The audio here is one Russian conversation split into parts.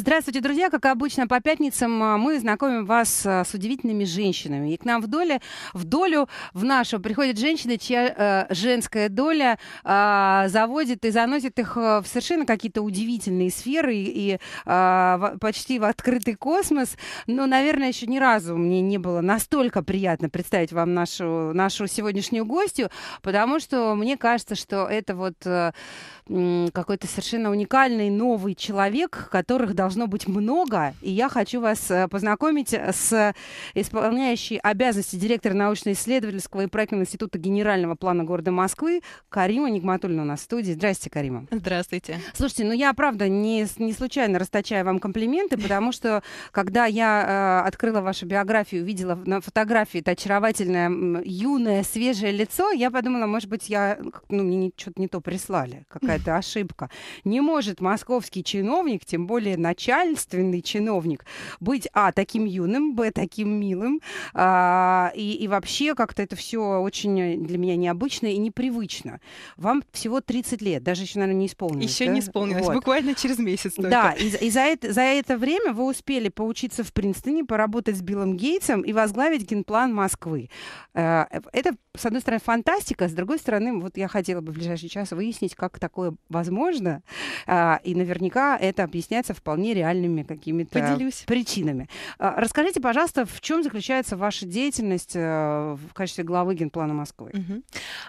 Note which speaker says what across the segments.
Speaker 1: Здравствуйте, друзья! Как обычно, по пятницам а, мы знакомим вас а, с удивительными женщинами. И к нам в, доле, в долю, в нашу, приходят женщины, чья э, женская доля э, заводит и заносит их э, в совершенно какие-то удивительные сферы и, и э, почти в открытый космос. Но, наверное, еще ни разу мне не было настолько приятно представить вам нашу, нашу сегодняшнюю гостью, потому что мне кажется, что это вот э, какой-то совершенно уникальный новый человек, которых должны должно быть много, и я хочу вас э, познакомить э, с э, исполняющей обязанности директора научно-исследовательского и проектного института генерального плана города Москвы Карима Нигматульна у нас в студии. Здрасте, Карима. Здравствуйте. Слушайте, ну я, правда, не, не случайно расточаю вам комплименты, потому что, когда я э, открыла вашу биографию, увидела на фотографии это очаровательное юное, свежее лицо, я подумала, может быть, я, ну, мне что-то не то прислали, какая-то ошибка. Не может московский чиновник, тем более начальник, начальственный чиновник быть, а, таким юным, б, таким милым, а, и, и вообще как-то это все очень для меня необычно и непривычно. Вам всего 30 лет, даже еще, наверное, не исполнилось. Еще да? не исполнилось, вот.
Speaker 2: буквально через месяц только. Да, и, и за, это,
Speaker 1: за это время вы успели поучиться в Принстоне, поработать с Биллом Гейтсом и возглавить генплан Москвы. Э, это с одной стороны, фантастика, с другой стороны, вот я хотела бы в ближайший час выяснить, как такое возможно. А, и наверняка это объясняется вполне реальными какими-то Поделюсь. причинами. А, расскажите, пожалуйста, в чем заключается ваша деятельность э, в качестве главы Генплана Москвы?
Speaker 2: Угу.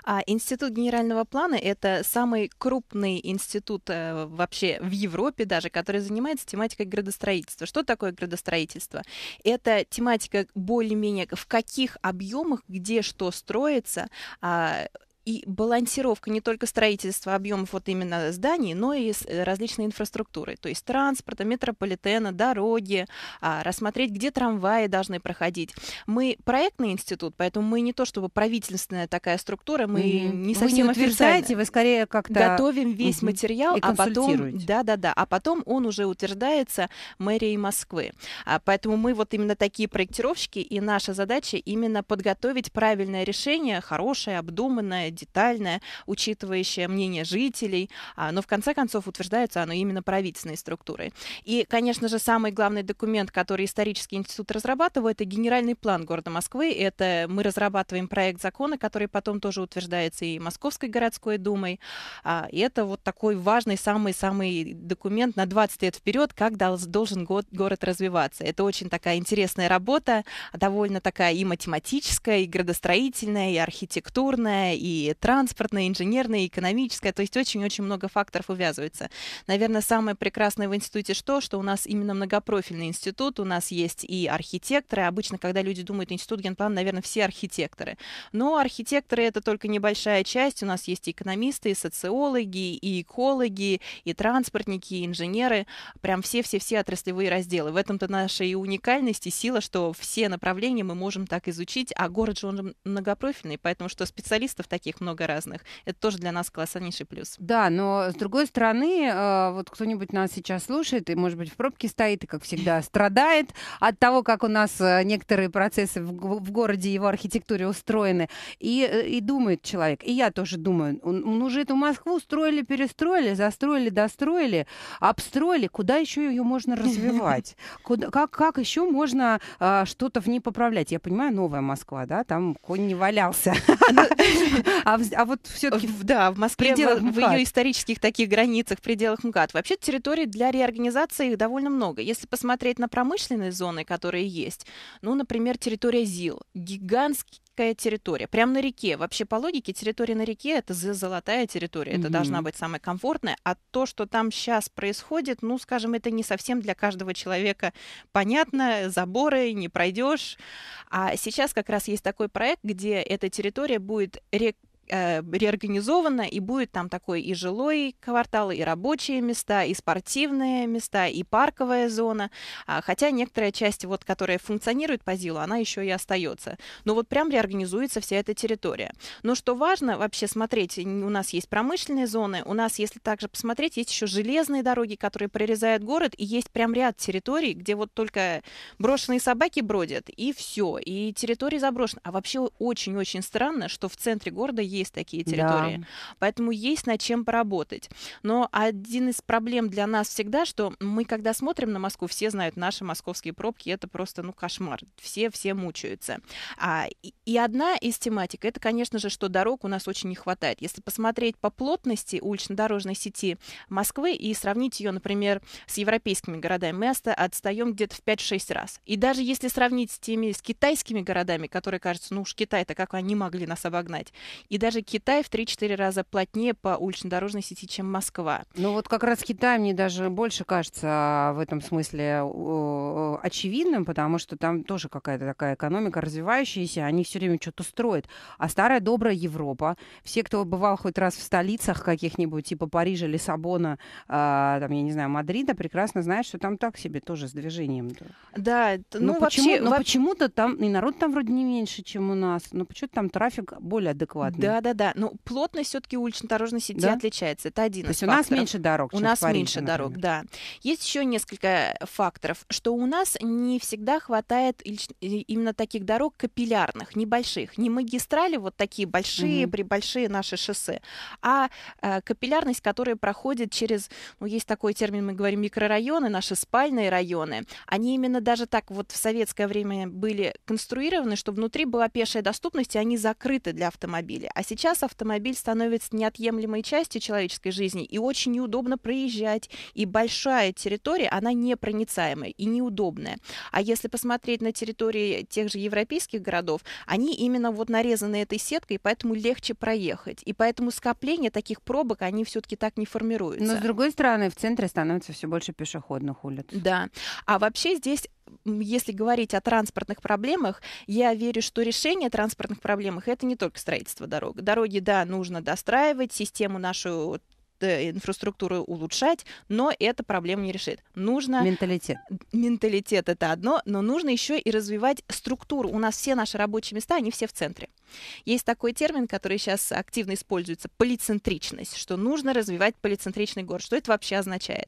Speaker 2: А, институт генерального плана — это самый крупный институт э, вообще в Европе даже, который занимается тематикой градостроительства. Что такое градостроительство? Это тематика более-менее в каких объемах, где что строится, нравится, а и балансировка не только строительства объемов вот именно зданий, но и э, различной инфраструктуры, то есть транспорта, метрополитена, дороги, а, рассмотреть, где трамваи должны проходить. Мы проектный институт, поэтому мы не то чтобы правительственная такая структура, мы mm-hmm. не совсем вы не утверждаете, вы скорее как-то готовим весь mm-hmm. материал, и а потом да, да, да, а потом он уже утверждается мэрией Москвы. А, поэтому мы вот именно такие проектировщики, и наша задача именно подготовить правильное решение, хорошее, обдуманное подробное, детальное, учитывающее мнение жителей, а, но в конце концов утверждается оно именно правительственной структурой. И, конечно же, самый главный документ, который исторический институт разрабатывает, это генеральный план города Москвы. Это мы разрабатываем проект закона, который потом тоже утверждается и Московской городской думой. А, и это вот такой важный самый-самый документ на 20 лет вперед, как должен город развиваться. Это очень такая интересная работа, довольно такая и математическая, и градостроительная, и архитектурная, и транспортная, инженерная, экономическая, то есть очень-очень много факторов увязывается. Наверное, самое прекрасное в институте что, что у нас именно многопрофильный институт, у нас есть и архитекторы, обычно, когда люди думают институт генплана, наверное, все архитекторы, но архитекторы это только небольшая часть, у нас есть и экономисты, и социологи, и экологи, и транспортники, и инженеры, прям все-все-все отраслевые разделы. В этом-то наша и уникальность, и сила, что все направления мы можем так изучить, а город же он многопрофильный, поэтому что специалистов таких таких много разных. Это тоже для нас колоссальнейший плюс.
Speaker 1: Да, но с другой стороны, э, вот кто-нибудь нас сейчас слушает и, может быть, в пробке стоит и, как всегда, страдает от того, как у нас э, некоторые процессы в городе и его архитектуре устроены. И, э, и думает человек, и я тоже думаю, он уже эту Москву строили, перестроили, застроили, достроили, обстроили, куда еще ее можно развивать? Куда, как, как еще можно что-то в ней поправлять? Я понимаю, новая Москва,
Speaker 2: да, там конь не валялся. А, а вот все-таки в, да, в Москве, пределах в, в ее исторических таких границах, в пределах МКАД, вообще территорий для реорганизации их довольно много. Если посмотреть на промышленные зоны, которые есть, ну, например, территория ЗИЛ, гигантский территория, прямо на реке. Вообще по логике территория на реке это золотая территория, mm-hmm. это должна быть самая комфортная. А то, что там сейчас происходит, ну, скажем, это не совсем для каждого человека понятно. Заборы не пройдешь. А сейчас как раз есть такой проект, где эта территория будет рек э, реорганизовано, и будет там такой и жилой квартал, и рабочие места, и спортивные места, и парковая зона. А, хотя некоторая часть, вот, которая функционирует по ЗИЛу, она еще и остается. Но вот прям реорганизуется вся эта территория. Но что важно вообще смотреть, у нас есть промышленные зоны, у нас, если также посмотреть, есть еще железные дороги, которые прорезают город, и есть прям ряд территорий, где вот только брошенные собаки бродят, и все, и территория заброшена А вообще очень-очень странно, что в центре города есть есть такие территории. Да. Поэтому есть над чем поработать. Но один из проблем для нас всегда, что мы, когда смотрим на Москву, все знают, наши московские пробки это просто ну кошмар. Все, все мучаются. А, и, и одна из тематик это, конечно же, что дорог у нас очень не хватает. Если посмотреть по плотности улично-дорожной сети Москвы и сравнить ее, например, с европейскими городами, мы отстаем где-то в 5-6 раз. И даже если сравнить с теми с китайскими городами, которые кажется, ну уж Китай-то как они могли нас обогнать, и даже даже Китай в 3-4 раза плотнее по улично-дорожной сети, чем Москва.
Speaker 1: Ну вот как раз Китай мне даже больше кажется а, в этом смысле э, э, очевидным, потому что там тоже какая-то такая экономика развивающаяся, они все время что-то строят. А старая добрая Европа, все, кто бывал хоть раз в столицах каких-нибудь, типа Парижа, Лиссабона, а, там, я не знаю, Мадрида, прекрасно знает, что там так себе тоже с движением.
Speaker 2: Да, ну, но вообще... Почему, но во...
Speaker 1: почему-то там, и народ там вроде не меньше,
Speaker 2: чем у нас, но почему-то там трафик более адекватный. Да, да-да. но ну, плотность все-таки улично-дорожной сети да? отличается. Это один То из есть факторов. у нас меньше дорог. У нас Париже, меньше например. дорог, да. Есть еще несколько факторов, что у нас не всегда хватает именно таких дорог капиллярных, небольших, не магистрали вот такие большие, угу. большие наши шоссе, а э, капиллярность, которая проходит через, ну, есть такой термин, мы говорим микрорайоны, наши спальные районы. Они именно даже так вот в советское время были конструированы, что внутри была пешая доступность, и они закрыты для автомобилей. А а сейчас автомобиль становится неотъемлемой частью человеческой жизни, и очень неудобно проезжать, и большая территория, она непроницаемая и неудобная. А если посмотреть на территории тех же европейских городов, они именно вот нарезаны этой сеткой, поэтому легче проехать. И поэтому скопление таких пробок, они все-таки так не формируются. Но с другой стороны, в центре становится все больше пешеходных улиц. Да. А вообще здесь если говорить о транспортных проблемах, я верю, что решение транспортных проблем это не только строительство дорог дорога. Дороги, да, нужно достраивать, систему нашу э, инфраструктуру улучшать, но это проблему не решит. Нужно... Менталитет. Менталитет — это одно, но нужно еще и развивать структуру. У нас все наши рабочие места, они все в центре. Есть такой термин, который сейчас активно используется, полицентричность, что нужно развивать полицентричный город. Что это вообще означает?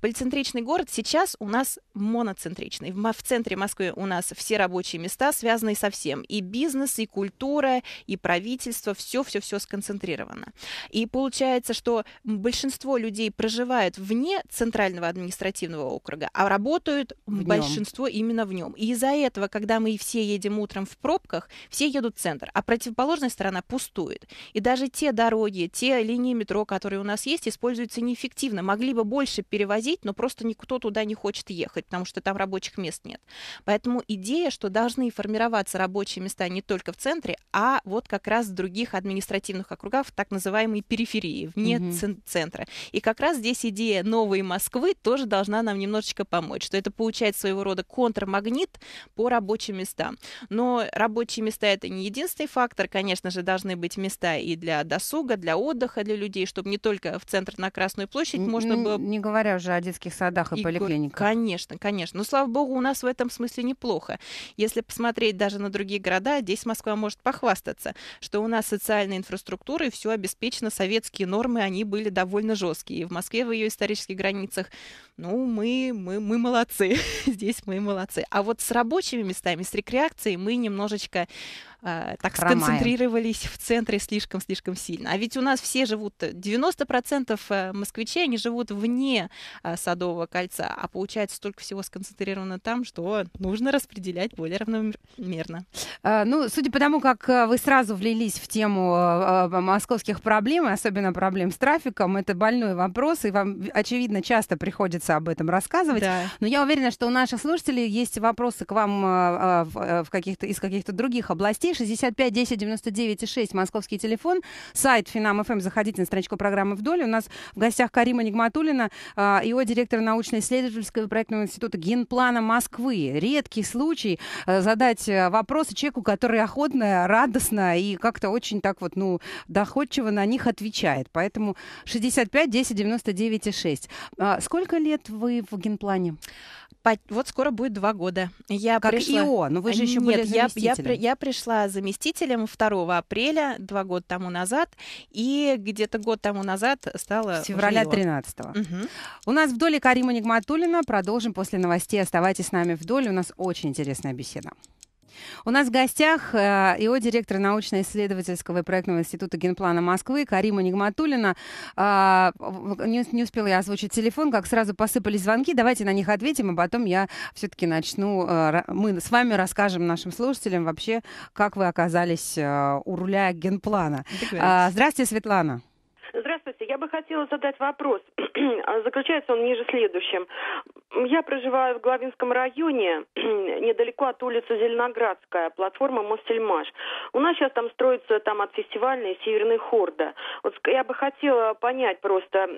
Speaker 2: Полицентричный город сейчас у нас моноцентричный. В, в центре Москвы у нас все рабочие места связаны со всем. И бизнес, и культура, и правительство, все-все-все сконцентрировано. И получается, что большинство людей проживают вне центрального административного округа, а работают в большинство нем. именно в нем. И из-за этого, когда мы все едем утром в пробках, все едут в центр. А а противоположная сторона пустует. И даже те дороги, те линии метро, которые у нас есть, используются неэффективно. Могли бы больше перевозить, но просто никто туда не хочет ехать, потому что там рабочих мест нет. Поэтому идея, что должны формироваться рабочие места не только в центре, а вот как раз в других административных округах, так называемой периферии, вне Mm-hmm. центра. И как раз здесь идея новой Москвы тоже должна нам немножечко помочь, что это получает своего рода контрмагнит по рабочим местам. Но рабочие места — это не единственный фактор, конечно же, должны быть места и для досуга, для отдыха для людей, чтобы не только в центр на Красную площадь можно не, было... Не говоря уже о детских садах и, и поликлиниках. Конечно, конечно. Но, слава богу, у нас в этом смысле неплохо. Если посмотреть даже на другие города, здесь Москва может похвастаться, что у нас социальная инфраструктура и все обеспечено, советские нормы, они были довольно жесткие. И в Москве, в ее исторических границах, ну, мы, мы, мы молодцы. здесь мы молодцы. А вот с рабочими местами, с рекреацией мы немножечко э, так Хромаем. сконцентрировались в центре слишком-слишком сильно. А ведь у нас все живут, 90% э, э, москвичей, они живут вне э, Садового кольца, а получается столько всего сконцентрировано там, что нужно распределять более равномерно. Э, ну,
Speaker 1: судя по тому, как э, вы сразу влились в тему э, московских проблем, особенно проблем с трафиком, это больной вопрос, и вам, очевидно, часто приходится об этом рассказывать. Да. Но я уверена, что у наших слушателей есть вопросы к вам э, в, в каких-то, из каких-то других областей, Москвы, 65 10 99 6, московский телефон, сайт финам Финам.ФМ, эм. заходите на страничку программы «Вдоль». У нас в гостях Карима Нигматулина, а, ИО, директор научно-исследовательского проектного института генплана Москвы. Редкий случай э, задать э, вопросы человеку, который охотно, радостно и как-то очень так вот, ну, доходчиво на них отвечает. Поэтому 65 10 99 6. Сколько лет вы в генплане?
Speaker 2: По... Вот скоро будет два года. Я как пришла... ИО, но вы же э, еще Нет, были Я, я, я пришла заместителем 2 апреля, два года тому назад, и где-то год тому назад стала... С февраля 13 угу. У нас в доле Карима Нигматулина. Продолжим после
Speaker 1: новостей. Оставайтесь с нами в доле. У нас очень интересная беседа. У нас в гостях э, ИО директор научно-исследовательского и проектного института генплана Москвы Карима Нигматулина. А, не, не успела я озвучить телефон, как сразу посыпались звонки. Давайте на них ответим, а потом я все-таки начну. Э, мы с вами расскажем нашим слушателям вообще, как вы оказались э, у руля генплана. А, здравствуйте, Светлана.
Speaker 3: Здравствуйте. Здравствуйте. Я бы хотела задать вопрос. А, заключается он ниже следующим. Я проживаю в Главинском районе, недалеко от улицы Зеленоградская, платформа Мостельмаш. У нас сейчас там строится там от фестивальной Северный Хорда. Вот я бы хотела понять просто,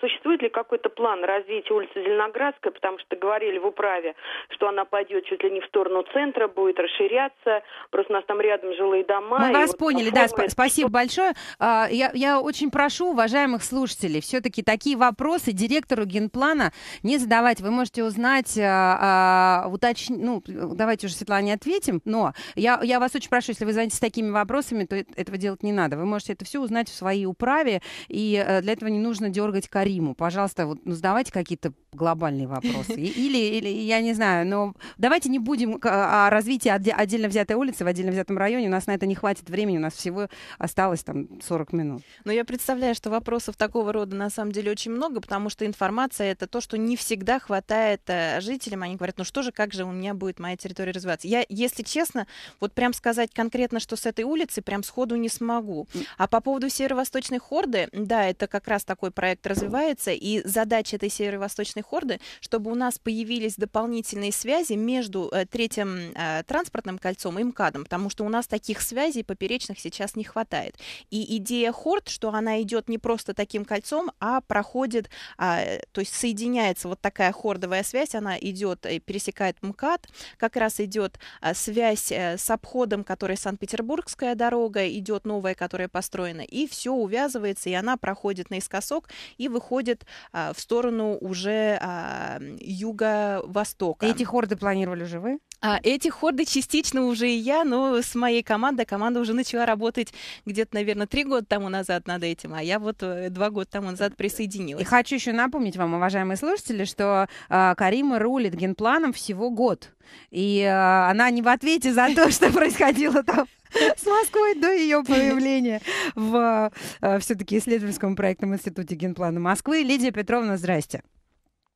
Speaker 3: существует ли какой-то план развития улицы Зеленоградской, потому что говорили в управе, что она пойдет чуть ли не в сторону центра, будет расширяться. Просто у нас там рядом жилые дома. Мы вас вот поняли, да, сп-
Speaker 1: спасибо большое. А, я, я очень прошу, уважаемые уважаемых слушателей, все-таки такие вопросы директору генплана не задавать. Вы можете узнать, а, э, а, э, уточнить, ну, давайте уже Светлане ответим, но я, я вас очень прошу, если вы заняты такими вопросами, то этого делать не надо. Вы можете это все узнать в своей управе, и э, для этого не нужно дергать Кариму. Пожалуйста, вот, ну, задавайте какие-то глобальные вопросы. Или, или, я не знаю, но давайте не будем а, о развитии отдельно взятой улицы в отдельно взятом районе.
Speaker 2: У нас на это не хватит времени, у нас всего осталось там 40 минут. Но я представляю, что вопрос вопросов такого рода на самом деле очень много, потому что информация это то, что не всегда хватает э, жителям. Они говорят, ну что же, как же у меня будет моя территория развиваться? Я, если честно, вот прям сказать конкретно, что с этой улицы, прям сходу не смогу. А по поводу северо-восточной хорды, да, это как раз такой проект развивается, и задача этой северо-восточной хорды, чтобы у нас появились дополнительные связи между э, третьим э, транспортным кольцом и МКАДом, потому что у нас таких связей поперечных сейчас не хватает. И идея хорд, что она идет не просто просто таким кольцом, а проходит, а, э, то есть соединяется вот такая хордовая связь, она идет, и э, пересекает МКАД, как раз идет а, связь э, с обходом, который Санкт-Петербургская дорога, идет новая, которая построена, и все увязывается, и она проходит наискосок и выходит а, в сторону уже а, юго-востока. Эти хорды планировали уже вы? А эти хорды частично уже и я, но с моей командой. Команда уже начала работать где-то, наверное, три года тому назад над этим, а я вот э, два года тому назад э, присоединилась. И
Speaker 1: хочу еще напомнить вам, уважаемые слушатели, что э, а, Карима рулит генпланом всего год. И э, она не в ответе за то, что происходило там с Москвой до ее появления в э, все-таки исследовательском проектном институте генплана Москвы. Лидия Петровна, здрасте.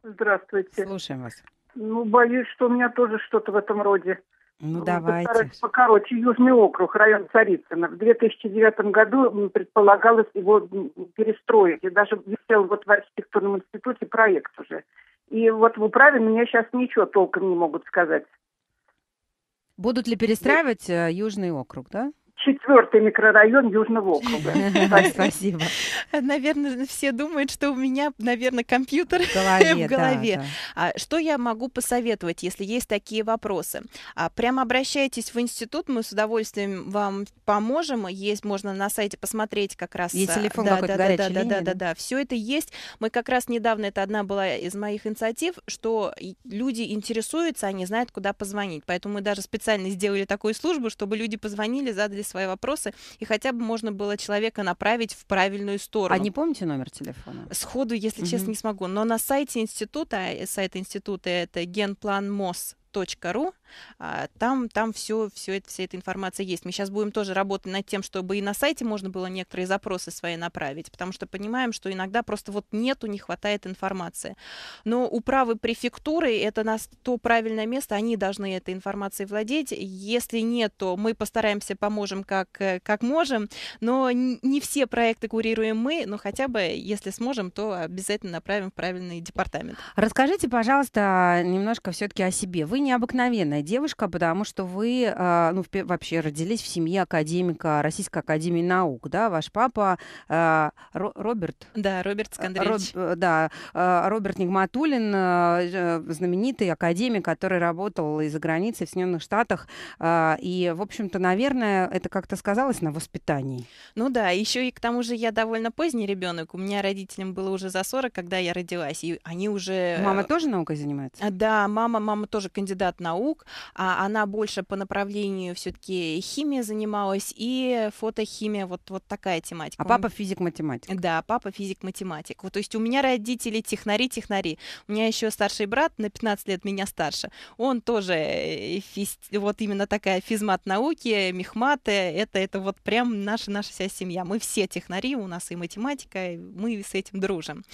Speaker 3: Здравствуйте. Слушаем вас. Ну, боюсь, что у меня тоже что-то в этом роде. Ну, ну давайте. Постараюсь покороче. Южный
Speaker 4: округ, район Царицына. В 2009 году предполагалось его перестроить.
Speaker 3: И даже висел вот в архитектурном институте проект уже. И вот в управе мне сейчас ничего толком не могут сказать.
Speaker 1: Будут ли перестраивать э, Южный округ,
Speaker 4: да? четвертый микрорайон Южного
Speaker 2: округа. Спасибо. Наверное, все думают, что у меня, наверное, компьютер в голове. А что я могу посоветовать, если есть такие вопросы? А, прям обращайтесь в институт, мы с удовольствием вам поможем. Есть, можно на сайте посмотреть как раз. Есть а, телефон да, какой-то да, горячей да, линии, да, да, да, да. Все это есть. Мы как раз недавно, это одна была из моих инициатив, что люди интересуются, они знают, куда позвонить. Поэтому мы даже специально сделали такую службу, чтобы люди позвонили, задали свои вопросы, и хотя бы можно было человека направить в правильную а сторону. А не
Speaker 1: помните номер телефона?
Speaker 2: Сходу, если угу. честно, не смогу. Но на сайте института, э, сайт института это genplanmos.ru, а, там, там все, все это, вся эта информация есть. Мы сейчас будем тоже работать над тем, чтобы и на сайте можно было некоторые запросы свои направить, потому что понимаем, что иногда просто вот нету, не хватает информации. Но управы префектуры — это нас то правильное место, они должны этой информацией владеть. Если нет, то мы постараемся, поможем как, э, как можем, но не все проекты курируем мы, но хотя бы, если сможем, то обязательно направим в правильный департамент.
Speaker 1: Расскажите, пожалуйста, немножко все-таки о себе. Вы необыкновенная странная девушка, потому что вы э, ну, вообще родились в семье академика Российской Академии Наук, да? Ваш папа э, Ро Роберт... Да, Роберт а, Скандрович. Роб, э, да, э, Роберт Нигматуллин, э, знаменитый академик, который работал и за границей, в Соединенных Штатах. Э, и, в общем-то, наверное, это как-то сказалось на воспитании.
Speaker 2: Ну да, еще и к тому же я довольно поздний ребенок. У меня родителям было уже за 40, когда я родилась, и они уже... Мама э,
Speaker 1: тоже наукой занимается?
Speaker 2: Да, мама, мама тоже кандидат наук, а она больше по направлению все-таки химия занималась и фотохимия, вот, вот такая тематика. А папа физик-математик. Да, папа физик-математик. Вот, то есть у меня родители технари-технари. У меня еще старший брат на 15 лет меня старше. Он тоже э, физ... вот именно такая физмат науки, мехматы. Э, это, это вот прям наша, наша вся семья. Мы все технари, у нас и математика, и мы с этим дружим.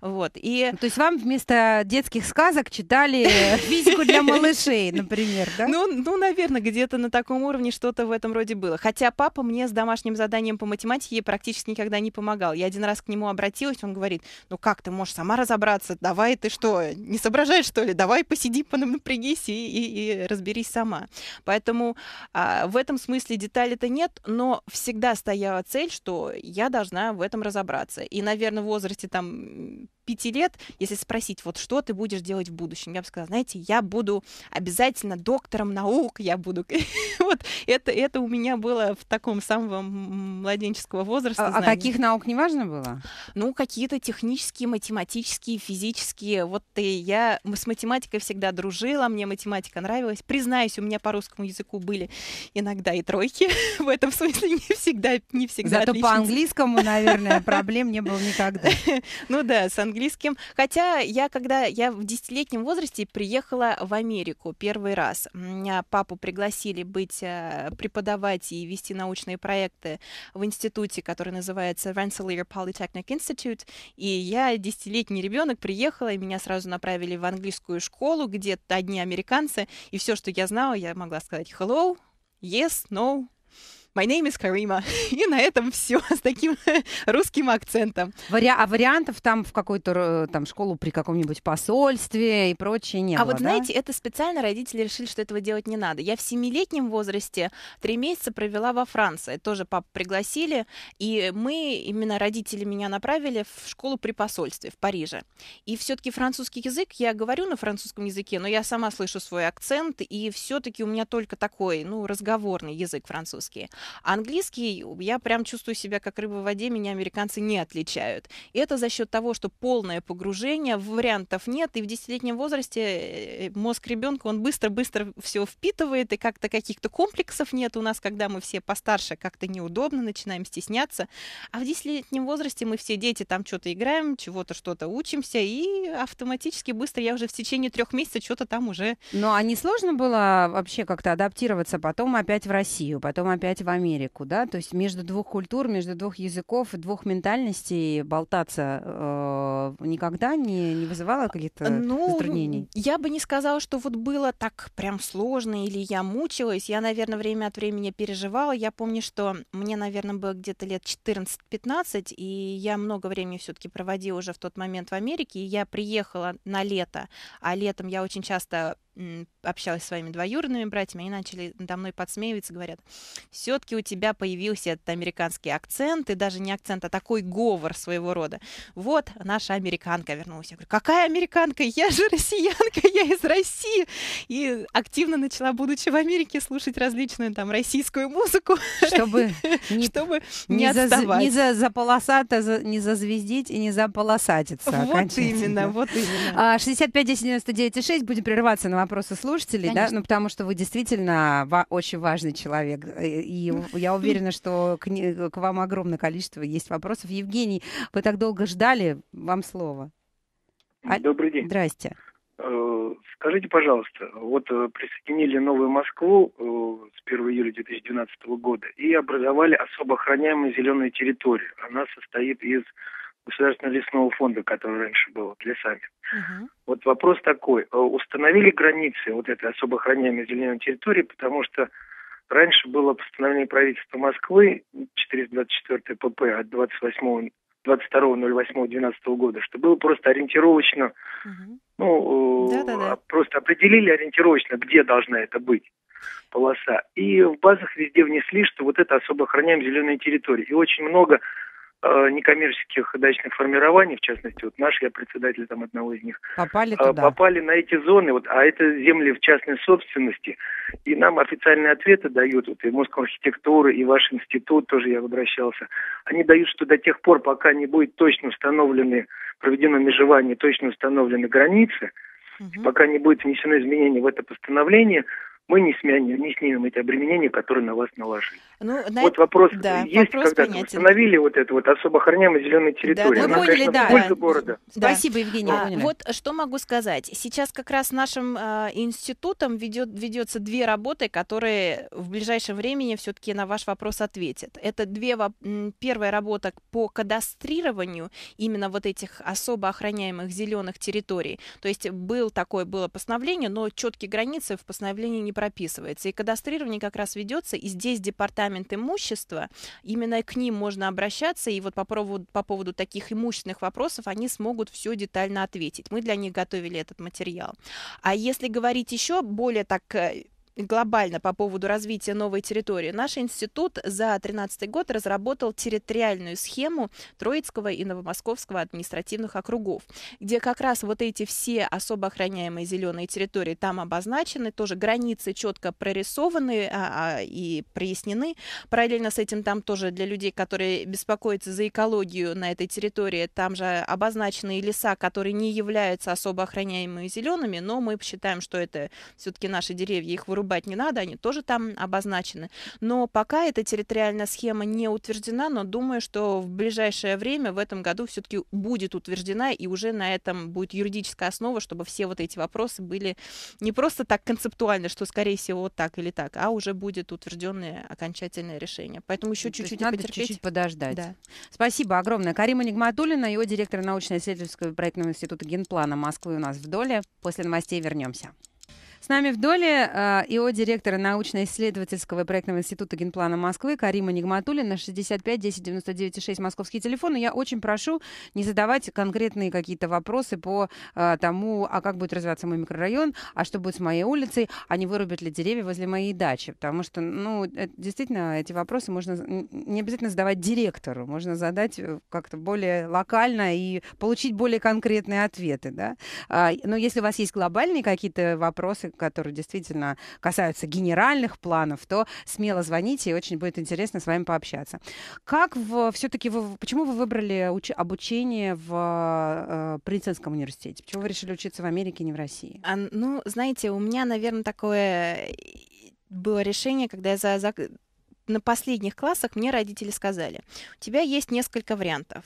Speaker 2: Вот. И... то есть вам вместо детских сказок читали э, физику для малышей, например? например, да? Ну, ну, наверное, где-то на таком уровне что-то в этом роде было. Хотя папа мне с домашним заданием по математике практически никогда не помогал. Я один раз к нему обратилась, он говорит, ну как ты можешь сама разобраться? Давай ты что, не соображаешь, что ли? Давай посиди, понапрягись и, и, и разберись сама. Поэтому а, в этом смысле деталей то нет, но всегда стояла цель, что я должна в этом разобраться. И, наверное, в возрасте там пяти лет, если спросить, вот что ты будешь делать в будущем, я бы сказала, знаете, я буду обязательно доктором наук, я буду... Вот это, это у меня было в таком самого младенческого возраста. А, а каких наук не важно было? Ну, какие-то технические, математические, физические. Вот ты я с математикой всегда дружила, мне математика нравилась. Признаюсь, у меня по русскому языку были иногда и тройки. в этом смысле не всегда, не всегда. Зато отличница. по английскому, наверное, проблем не было никогда. ну да, с английским английским. Хотя я, когда я в десятилетнем возрасте приехала в Америку первый раз, меня а папу пригласили быть э, преподавать и вести научные проекты в институте, который называется Rensselaer Polytechnic Institute. И я, десятилетний ребенок, приехала, и меня сразу направили в английскую школу, где одни американцы, и все, что я знала, я могла сказать hello, yes, no, My name is Карима. И на этом все с таким русским акцентом. Вариа
Speaker 1: а вариантов там в какую-то э, там школу при каком-нибудь посольстве и прочее не а было. А вот да? знаете,
Speaker 2: это специально родители решили, что этого делать не надо. Я в семилетнем возрасте три месяца провела во Франции. Тоже пап пригласили, и мы, именно родители меня направили в школу при посольстве в Париже. И все-таки французский язык, я говорю на французском языке, но я сама слышу свой акцент, и все-таки у меня только такой, ну, разговорный язык французский английский, я прям чувствую себя как рыба в воде, меня американцы не отличают. И это за счет того, что полное погружение, вариантов нет, и в десятилетнем возрасте э, э, мозг ребенка, он быстро-быстро все впитывает, и как-то каких-то комплексов нет у нас, когда мы все постарше, как-то неудобно, начинаем стесняться. А в десятилетнем возрасте мы все дети там что-то играем, чего-то что-то учимся, и автоматически быстро я уже в течение трех месяцев что-то там уже...
Speaker 1: Ну, а не сложно было вообще как-то адаптироваться потом опять в Россию, потом опять в Америку, да, то есть между двух культур, между двух языков, двух ментальностей болтаться э, никогда не, не вызывало каких-то э, ну, затруднений?
Speaker 2: Я бы не сказала, что вот было так прям сложно или я мучилась. Я, наверное, время от времени переживала. Я помню, что мне, наверное, было где-то лет 14-15, и я много времени все-таки проводила уже в тот момент в Америке, и я приехала на лето, а летом я очень часто общалась с своими двоюродными братьями, они начали надо мной подсмеиваться, говорят, все-таки у тебя появился этот американский акцент, и даже не акцент, а такой говор своего рода. Вот наша американка вернулась. Я говорю, какая американка? Я же россиянка, я из России. И активно начала, будучи в Америке, слушать различную там российскую музыку. Чтобы не, чтобы не, не отставать. За, не за,
Speaker 1: заполосато, за, не зазвездить и не заполосатиться. Вот именно, вот именно. 65 10 99 6, будем прерываться на вопросы слушателей, Конечно. да, ну потому что вы действительно ва- очень важный человек, э, и я уверена, что к, не- к вам огромное количество есть вопросов. Евгений, вы так долго ждали, вам слово.
Speaker 4: А, Добрый день. Здрасте. Э, скажите, пожалуйста, вот э, присоединили Новую Москву с 1 июля 2012 года и образовали особо охраняемую зеленую территорию. Она состоит из Государственного лесного фонда, который раньше был вот, лесами. Угу. Вот вопрос такой. Э, установили границы вот этой особо охраняемой зеленой территории, потому что раньше было постановление правительства Москвы 424 ПП от 28 22.08.12 года, что было просто ориентировочно, угу. ну, да -да -да. просто определили ориентировочно, где должна это быть полоса. И в базах везде внесли, что вот это особо охраняем зеленые территории. И очень много Э, некоммерческих дачных формирований, в частности, вот наш, я председатель там одного из них,
Speaker 1: попали, э, туда.
Speaker 4: попали на эти зоны, вот, а это земли в частной собственности, и нам официальные ответы дают, вот и Москва-архитектура, и ваш институт, тоже я обращался, они дают, что до тех пор, пока не будет точно установлены, проведено межевание, точно установлены границы, угу. пока не будет внесено изменение в это постановление, мы не, смя... не снимем эти обременения, которые на вас наложили.
Speaker 2: Ну, на... Вот вопрос да, есть, вопрос
Speaker 4: когда понятен. установили вот это вот особо охраняемая зеленая территории, Да, мы Она, поняли, конечно,
Speaker 2: да. Пользу города. Да. Спасибо, Евгений. А, вот что могу сказать. Сейчас как раз нашим э, институтом ведет, ведется две работы, которые в ближайшем времени все-таки на ваш вопрос ответят. Это две, первая работа по кадастрированию именно вот этих особо охраняемых зеленых территорий. То есть был такое было постановление, но четкие границы в постановлении не прописывается. И кадастрирование как раз ведется, и здесь департамент имущества, именно к ним можно обращаться, и вот по поводу, по поводу таких имущественных вопросов они смогут все детально ответить. Мы для них готовили этот материал. А если говорить еще более так э, глобально по поводу развития новой территории. Наш институт за 2013 год разработал территориальную схему Троицкого и Новомосковского административных округов, где как раз вот эти все особо охраняемые зеленые территории там обозначены, тоже границы четко прорисованы а, а, и прояснены. Параллельно с этим там тоже для людей, которые беспокоятся за экологию на этой территории, там же обозначены леса, которые не являются особо охраняемыми зелеными, но мы считаем, что это все-таки наши деревья, их вырубают загибать не надо, они тоже там обозначены. Но пока эта территориальная схема не утверждена, но думаю, что в ближайшее время, в этом году, все-таки будет утверждена, и уже на этом будет юридическая основа, чтобы все вот эти вопросы были не просто так концептуально, что, скорее всего, вот так или так, а уже будет утвержденное окончательное решение. Поэтому еще ну, чуть-чуть надо потерпеть. чуть-чуть подождать. Да.
Speaker 1: Спасибо огромное. Карима Нигматуллина, его директор научно-исследовательского проектного института генплана Москвы у нас в Доле. После новостей вернемся. С нами в доле э, ИО директора научно-исследовательского и проектного института генплана Москвы Карима Нигматуллина, 65 10 99 6, московский телефон. И я очень прошу не задавать конкретные какие-то вопросы по э, тому, а как будет развиваться мой микрорайон, а что будет с моей улицей, а не вырубят ли деревья возле моей дачи. Потому что, ну, это, действительно, эти вопросы можно не обязательно задавать директору, можно задать э, как-то более локально и получить более конкретные ответы, да. А, но если у вас есть глобальные какие-то вопросы, которые действительно касаются генеральных планов, то смело звоните, и очень будет интересно с вами пообщаться. Как все-таки вы, почему вы выбрали уч- обучение в
Speaker 2: э, Принцесском университете? Почему вы решили учиться в Америке, а не в России? А, ну, знаете, у меня, наверное, такое было решение, когда я за, за на последних классах мне родители сказали, у тебя есть несколько вариантов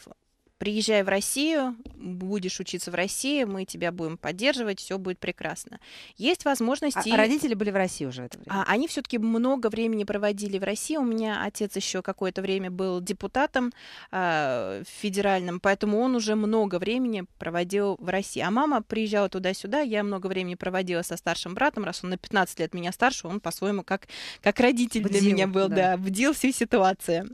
Speaker 2: приезжай в Россию, будешь учиться в России, мы тебя будем поддерживать, все будет прекрасно. Есть возможности... А, родители были в России уже в это время? А, они все-таки много времени проводили в России. У меня отец еще какое-то время был депутатом э, а, федеральным, поэтому он уже много времени проводил в России. А мама приезжала туда-сюда, я много времени проводила со старшим братом, раз он на 15 лет меня старше, он по-своему как, как родитель бдил, для меня был, да, да бдил всю ситуацию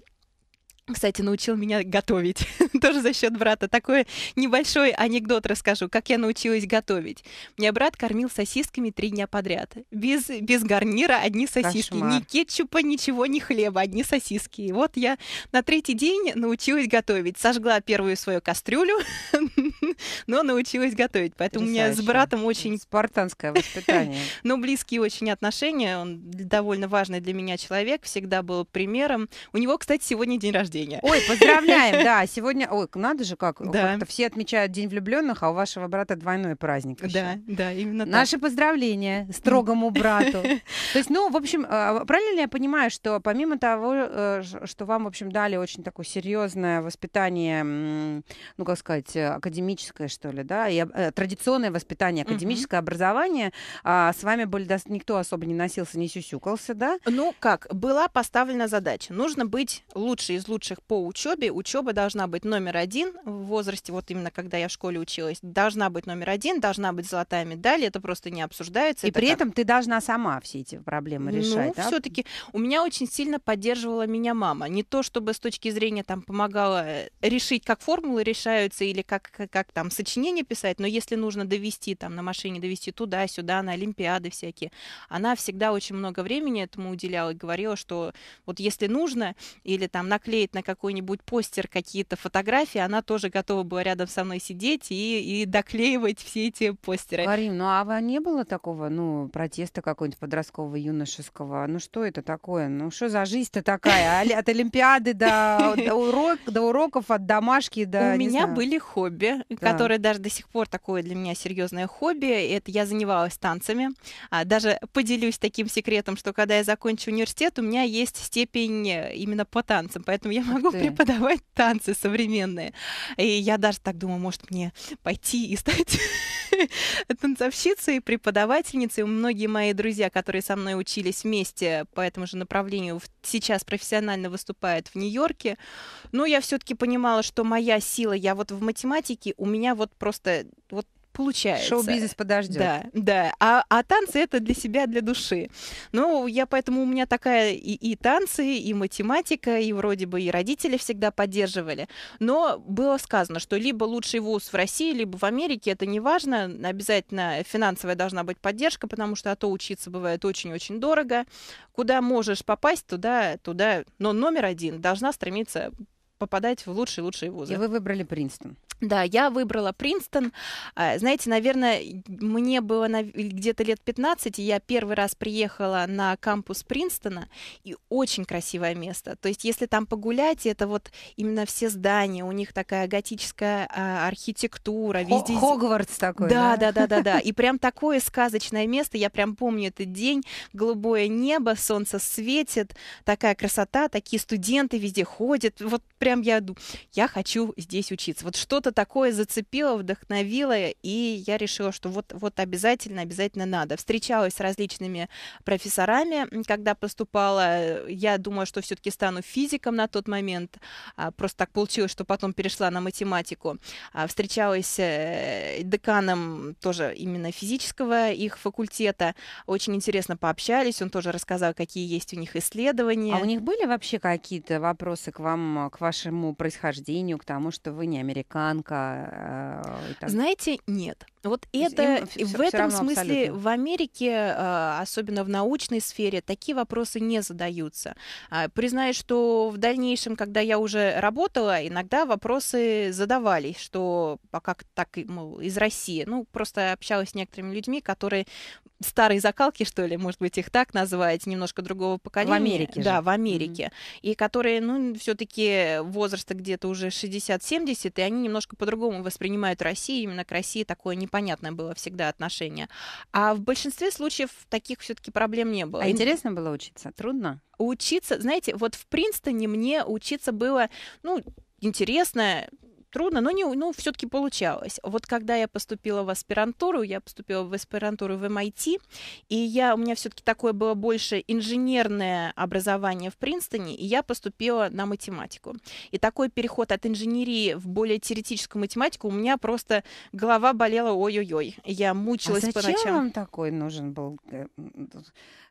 Speaker 2: кстати, научил меня готовить. Тоже за счет брата. Такой небольшой анекдот расскажу, как я научилась готовить. Меня брат кормил сосисками три дня подряд. Без, без гарнира одни сосиски. Кошмар. Ни кетчупа, ничего, ни хлеба, одни сосиски. И вот я на третий день научилась готовить. Сожгла первую свою кастрюлю, но научилась готовить. Поэтому Потрясающе. у меня с братом очень... Спартанское воспитание. но близкие очень отношения. Он довольно важный для меня человек, всегда был примером. У него, кстати, сегодня день рождения. Ой, поздравляем,
Speaker 1: да. Сегодня, ой, надо же как. Да. как все отмечают День влюбленных, а у вашего брата двойной праздник. Еще. Да, да, именно так. Наши поздравления строгому брату. То есть, ну, в общем, а, а, правильно я понимаю, что помимо того, э, что вам, в общем, дали очень такое серьезное воспитание, ну, как сказать, э, академическое, академическое, что ли, да, и э, традиционное воспитание, академическое угу. образование. А,
Speaker 2: с вами были, да, никто особо не носился, не сюсюкался, да? Ну как, была поставлена задача. Нужно быть лучше из лучших по учебе. Учеба должна быть номер один в возрасте, вот именно когда я в школе училась, должна быть номер один, должна быть золотая медаль, это просто не обсуждается. И это при как...
Speaker 1: этом ты должна сама все эти проблемы ну, решать. Ну, да?
Speaker 2: все-таки у меня очень сильно поддерживала меня мама. Не то чтобы с точки зрения там помогала э, решить, как формулы решаются или как, как, как там там сочинение писать, но если нужно довести там на машине, довести туда-сюда, на олимпиады всякие, она всегда очень много времени этому уделяла и говорила, что вот если нужно, или там наклеить на какой-нибудь постер какие-то фотографии, она тоже готова была рядом со мной сидеть и, и доклеивать все эти постеры. Карим, ну
Speaker 1: а не было такого, ну, протеста какого-нибудь подросткового, юношеского? Ну что это такое? Ну что за жизнь-то такая? А от Олимпиады до, до, урок, до уроков, от домашки до... У меня знаю. были
Speaker 2: хобби, да. которое даже до сих пор такое для меня серьезное хобби. Это я занималась танцами. А, даже поделюсь таким секретом, что когда я закончу университет, у меня есть степень э, именно по танцам, поэтому я могу преподавать танцы современные. И я даже так думаю, может мне пойти и стать танцовщицей, преподавательницей. Многие мои друзья, которые со мной учились вместе по этому же направлению, сейчас профессионально выступают в Нью-Йорке. Но я все-таки понимала, что моя сила, я вот в математике, у меня вот просто вот получается. Шоу-бизнес подождет. Да, да. А, а танцы это для себя, для души. Ну, я поэтому у меня такая и, и танцы, и математика, и вроде бы и родители всегда поддерживали. Но было сказано, что либо лучший вуз в России, либо в Америке, это не важно, обязательно финансовая должна быть поддержка, потому что а то учиться бывает очень-очень дорого. Куда можешь попасть, туда, туда. Но номер один должна стремиться попадать в лучшие-лучшие вузы. И вы выбрали Принстон. Да, я выбрала Принстон. А, знаете, наверное, мне было где-то лет 15, и я первый раз приехала на кампус Принстона, и очень красивое место. То есть, если там погулять, это вот именно все здания, у них такая готическая а, архитектура. Везде... Хогвартс такой, да? Да, да, да, да, да. И прям такое сказочное место, я прям помню этот день, голубое небо, солнце светит, такая красота, такие студенты везде ходят. Вот прям я, я хочу здесь учиться. Вот что-то что-то такое зацепило, вдохновило, и я решила, что вот, вот обязательно, обязательно надо. Встречалась с различными профессорами, когда поступала. Я думала, что все-таки стану физиком на тот момент. А, просто так получилось, что потом перешла на математику. А, встречалась э, деканом тоже именно физического их факультета. Очень интересно пообщались. Он тоже рассказал, какие есть у них исследования. А у них были вообще
Speaker 1: какие-то вопросы к вам, к вашему происхождению, к тому, что вы не американ?
Speaker 2: ребенка? Э, Знаете, нет. Вот это все, в этом смысле абсолютно. в Америке, а, особенно в научной сфере, такие вопросы не задаются. А, признаюсь, что в дальнейшем, когда я уже работала, иногда вопросы задавались, что пока так мол, из России. Ну, просто общалась с некоторыми людьми, которые старые закалки, что ли, может быть, их так называть, немножко другого поколения. В Америке. Да, же. в Америке. Mm-hmm. И которые, ну, все-таки возраста где-то уже 60-70, и они немножко по-другому воспринимают Россию, именно к России такое не непонятное было всегда отношение. А в большинстве случаев таких все-таки проблем не было. А интересно было учиться? Трудно? Учиться, знаете, вот в Принстоне мне учиться было, ну, интересно, трудно, но не, ну, все-таки получалось. Вот когда я поступила в аспирантуру, я поступила в аспирантуру в MIT, эм и я, у меня все-таки такое было больше инженерное образование в Принстоне, и я поступила на математику. И такой переход от инженерии в более теоретическую математику у меня просто голова болела ой-ой-ой. Я а мучилась а зачем по ночам. Зачем вам
Speaker 1: такой нужен был э,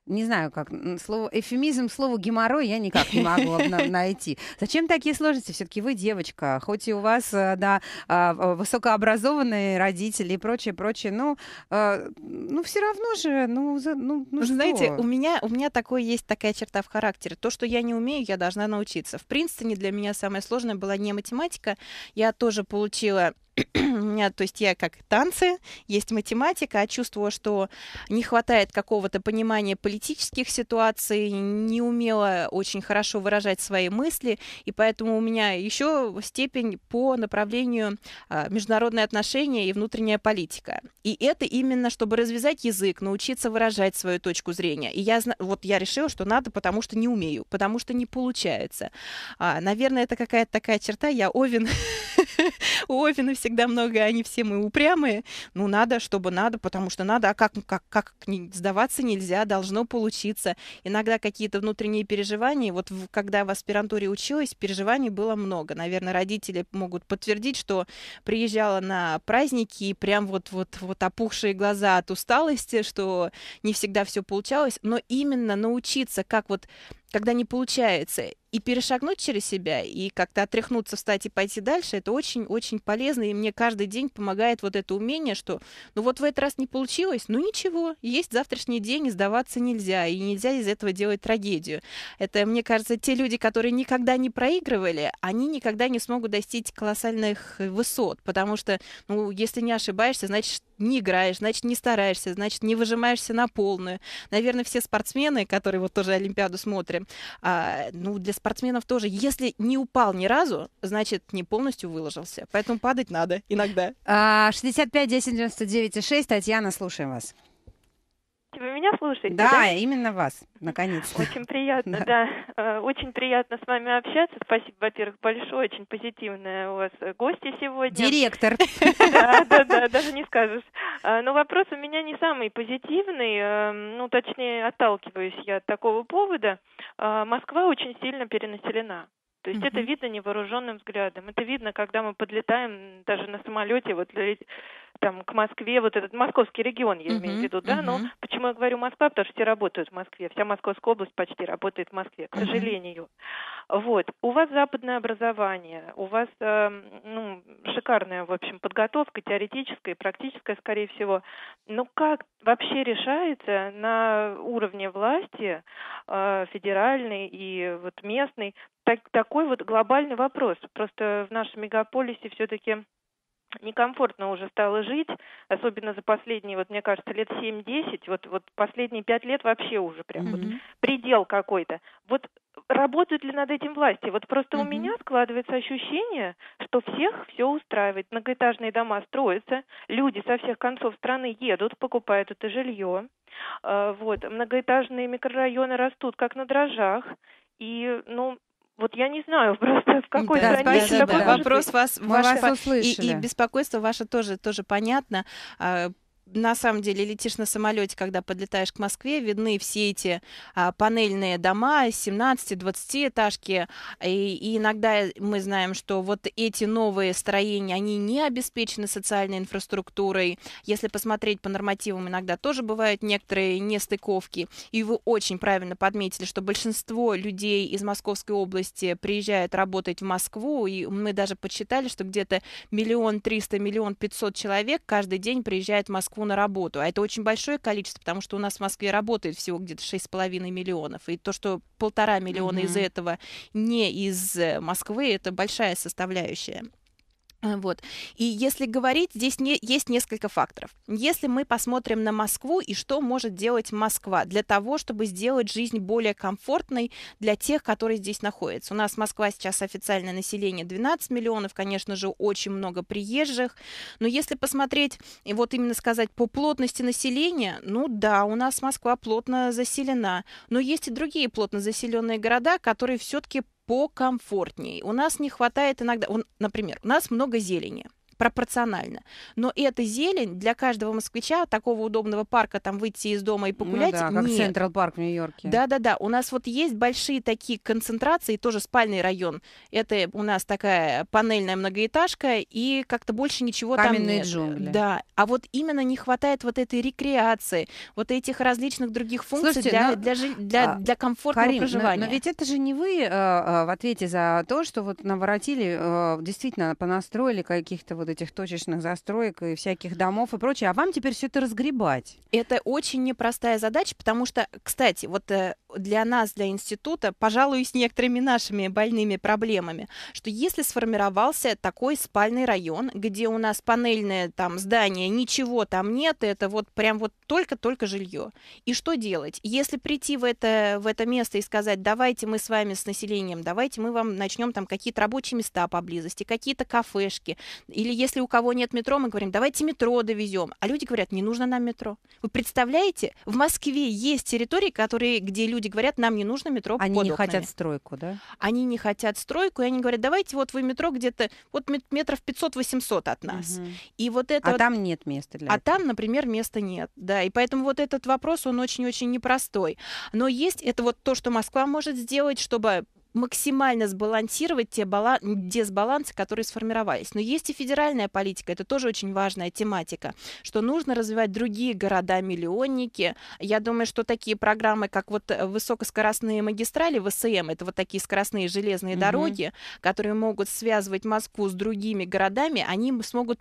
Speaker 1: не знаю, как слово эфемизм, слово
Speaker 2: геморрой я никак не могу
Speaker 1: найти. Зачем такие сложности? Все-таки вы девочка, хоть и у вас э, да, а, э, высокообразованные родители и прочее, прочее, но э, ну все равно же, ну, ну, ну, ну что? знаете, у
Speaker 2: меня у меня такое есть такая черта в характере. То, что я не умею, я должна научиться. В Принстоне для меня самое сложное была не математика. Я тоже получила меня, то есть я как танцы, есть математика, а чувствовала, что не хватает какого-то понимания политических ситуаций, не умела очень хорошо выражать свои мысли, и поэтому у меня еще степень по направлению а, международные отношения и внутренняя политика. И это именно, чтобы развязать язык, научиться выражать свою точку зрения. И я вот я решила, что надо, потому что не умею, потому что не получается. А, наверное, это какая-то такая черта, я Овен у Овина всегда много, они все мы упрямые. Ну, надо, чтобы надо, потому что надо, а как, как, как сдаваться нельзя, должно получиться. Иногда какие-то внутренние переживания, вот когда в аспирантуре училась, переживаний было много. Наверное, родители могут подтвердить, что приезжала на праздники и прям вот, вот, вот опухшие глаза от усталости, что не всегда все получалось, но именно научиться, как вот когда не получается, и перешагнуть через себя, и как-то отряхнуться, встать и пойти дальше, это очень-очень полезно, и мне каждый день помогает вот это умение, что ну вот в этот раз не получилось, ну ничего, есть завтрашний день, и сдаваться нельзя, и нельзя из этого делать трагедию. Это, мне кажется, те люди, которые никогда не проигрывали, они никогда не смогут достичь колоссальных высот, потому что, ну, если не ошибаешься, значит, не играешь, значит, не стараешься, значит, не выжимаешься на полную. Наверное, все спортсмены, которые вот тоже Олимпиаду смотрим, а, ну, для спортсменов тоже, если не упал ни разу, значит, не полностью выложился. Поэтому падать надо иногда.
Speaker 1: 65 10 99 6. Татьяна, слушаем вас.
Speaker 3: Здравствуйте, вы меня слушаете? Да, да? именно
Speaker 1: вас, наконец. -то. Очень
Speaker 3: приятно, да. да. Э, очень приятно с вами общаться. Спасибо, во-первых, большое, очень позитивное у вас э, гости сегодня. Директор. Да, да, да, даже не скажешь. Э, но вопрос у меня не самый позитивный, эм, ну, точнее, отталкиваюсь я от такого повода. Москва очень сильно перенаселена. То есть mm-hmm. это видно невооруженным взглядом. Это видно, когда мы подлетаем даже на самолете, вот там к Москве, вот этот московский регион, я имею в виду, да, но почему я говорю Москва, потому что все работают в Москве, вся Московская область почти работает в Москве, к сожалению. Вот, у вас западное образование, у вас, э, ну, шикарная, в общем, подготовка теоретическая и практическая, скорее всего, Но как вообще решается на уровне власти э, федеральной и вот местной так, такой вот глобальный вопрос? Просто в нашем мегаполисе все-таки некомфортно уже стало жить, особенно за последние, вот мне кажется, лет 7-10, вот, вот последние пять лет вообще уже прям mm-hmm. вот предел какой-то. Вот работают ли над этим власти? Вот просто mm-hmm. у меня складывается ощущение, что всех все устраивает. Многоэтажные дома строятся, люди со всех концов страны едут, покупают это жилье. А, вот, многоэтажные микрорайоны растут, как на дрожжах. И, ну,
Speaker 2: вот я не знаю просто, в какой да, стране спасибо. это да, да. Вопрос быть. вас, ваше, услышали. и, и беспокойство ваше тоже, тоже понятно. А, на самом деле летишь на самолете, когда подлетаешь к Москве, видны все эти а, панельные дома, 17-20 этажки, и, и иногда мы знаем, что вот эти новые строения, они не обеспечены социальной инфраструктурой. Если посмотреть по нормативам, иногда тоже бывают некоторые нестыковки. И вы очень правильно подметили, что большинство людей из Московской области приезжают работать в Москву, и мы даже подсчитали, что где-то миллион триста, миллион пятьсот человек каждый день приезжают в Москву Москву типа, на работу. А это очень большое количество, потому что у нас в Москве работает всего где-то 6,5 миллионов. И то, что полтора миллиона mm-hmm. из этого не из э, Москвы, это большая составляющая. Э, вот. И если говорить, здесь не, есть несколько факторов. Если мы посмотрим на Москву и что может делать Москва для того, чтобы сделать жизнь более комфортной для тех, которые здесь находятся. У нас Москва сейчас официальное население 12 миллионов, конечно же, очень много приезжих. Но если посмотреть, и вот именно сказать по плотности населения, ну да, у нас Москва плотно заселена. Но есть и другие плотно заселенные города, которые все-таки покомфортней. У нас не хватает иногда, например, у нас много зелени пропорционально. Но эта зелень для каждого москвича, такого удобного парка, там выйти из дома и ну погулять, ну да, как нет. Централ
Speaker 1: Парк в Нью-Йорке.
Speaker 2: Да-да-да, у нас вот есть большие такие концентрации, тоже спальный район. Это у нас такая панельная многоэтажка, и как-то больше ничего Каменные там нет. джунгли. Да, а вот именно не хватает вот этой рекреации, вот этих различных других функций Слушайте, для, но... Ну, для, жи... для, а, для комфортного Карин, проживания. Но, но ведь
Speaker 1: это же не вы э, э, в ответе за то, что вот наворотили, э, действительно понастроили каких-то вот вот этих
Speaker 2: точечных застроек и всяких домов и прочее. А вам теперь все это разгребать. Это очень непростая задача, потому что, кстати, вот э, для нас, для института, пожалуй, с некоторыми нашими больными проблемами, что если сформировался такой спальный район, где у нас панельное там здание, ничего там нет, это вот прям вот только-только жилье. И что делать? Если прийти в это, в это место и сказать, давайте мы с вами с населением, давайте мы вам начнем там какие-то рабочие места поблизости, какие-то кафешки, или если у кого нет метро, мы говорим, давайте метро довезем. А люди говорят, не нужно нам метро. Вы представляете, в Москве есть территории, которые, где люди говорят, нам не нужно метро Они не окнами. хотят
Speaker 1: стройку, да?
Speaker 2: Они не хотят стройку, и они говорят, давайте вот вы метро где-то вот метров 500-800 от нас. Угу. И вот это а вот... там нет места для А этого. там, например, места нет, да. И поэтому вот этот вопрос, он очень-очень непростой. Но есть это вот то, что Москва может сделать, чтобы максимально сбалансировать те балан... дисбалансы, которые сформировались. Но есть и федеральная политика, это тоже очень важная тематика, что нужно развивать другие города-миллионники. Я думаю, что такие программы, как вот э, высокоскоростные магистрали, ВСМ, это вот такие скоростные железные mm дороги, которые могут связывать Москву с другими городами, они смогут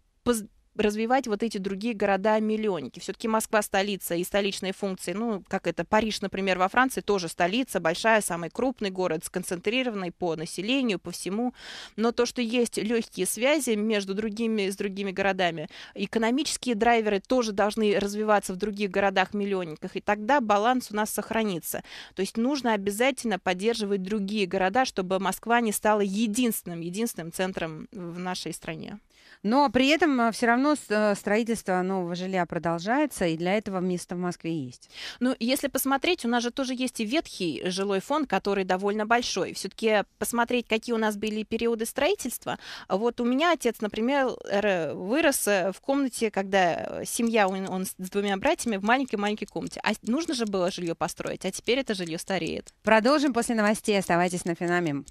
Speaker 2: развивать вот эти другие города-миллионники. Все-таки Москва столица и столичные функции, ну, как это, Париж, например, во Франции тоже столица, большая, самый крупный город, сконцентрированный по населению, по всему. Но то, что есть легкие связи между другими, с другими городами, экономические драйверы тоже должны развиваться в других городах-миллионниках, и тогда баланс у нас сохранится. То есть нужно обязательно поддерживать другие города, чтобы Москва не стала единственным, единственным центром в нашей стране. Но при этом
Speaker 1: э, все равно э, строительство нового жилья продолжается, и для этого место в Москве есть.
Speaker 2: Ну, если посмотреть, у нас же тоже есть и ветхий жилой фонд, который довольно большой. Все-таки посмотреть, какие у нас были периоды строительства. Вот у меня отец, например, вырос э, в комнате, когда семья, он, он с двумя братьями в маленькой-маленькой комнате. А нужно же было жилье построить, а теперь это жилье стареет.
Speaker 1: Продолжим после новостей. Оставайтесь на Финаме.